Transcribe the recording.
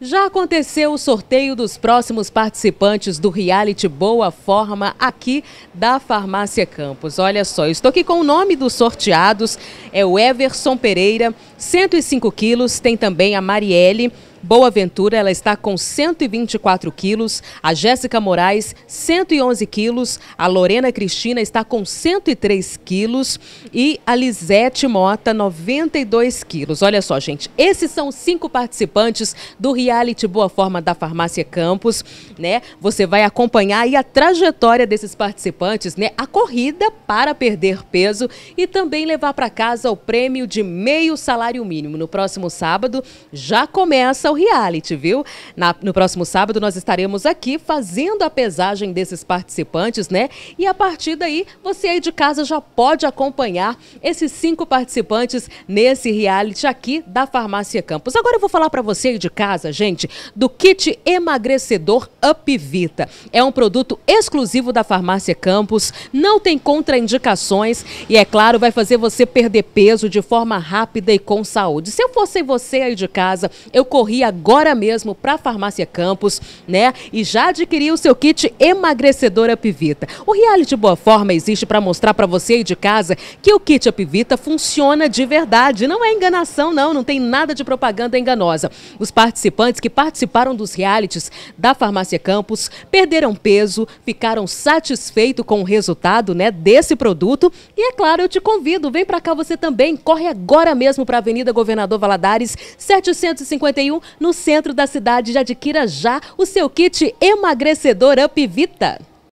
Já aconteceu o sorteio dos próximos participantes do reality Boa Forma aqui da Farmácia Campos. Olha só, estou aqui com o nome dos sorteados, é o Everson Pereira, 105 quilos, tem também a Marielle, Boa Ventura ela está com 124 quilos, a Jéssica Moraes 111 quilos, a Lorena Cristina está com 103 quilos e a Lisete Mota 92 quilos. Olha só, gente, esses são cinco participantes do reality Boa Forma da Farmácia Campos, né? Você vai acompanhar aí a trajetória desses participantes, né? A corrida para perder peso e também levar para casa o prêmio de meio salário mínimo. No próximo sábado já começa o reality, viu? Na, no próximo sábado nós estaremos aqui fazendo a pesagem desses participantes, né? E a partir daí, você aí de casa já pode acompanhar esses cinco participantes nesse reality aqui da Farmácia Campos. Agora eu vou falar para você aí de casa, gente, do kit emagrecedor Upvita. É um produto exclusivo da Farmácia Campos, não tem contraindicações e é claro, vai fazer você perder peso de forma rápida e com saúde. Se eu fosse você aí de casa, eu corria agora mesmo para a Farmácia Campos, né? E já adquiriu o seu kit emagrecedor Apivita. O reality Boa Forma existe para mostrar para você aí de casa que o kit Apivita funciona de verdade. Não é enganação, não. Não tem nada de propaganda enganosa. Os participantes que participaram dos realities da Farmácia Campos perderam peso, ficaram satisfeitos com o resultado, né, desse produto. E é claro, eu te convido, vem para cá você também. Corre agora mesmo para a Avenida Governador Valadares, 751, no centro da cidade e adquira já o seu kit emagrecedor Up Vita.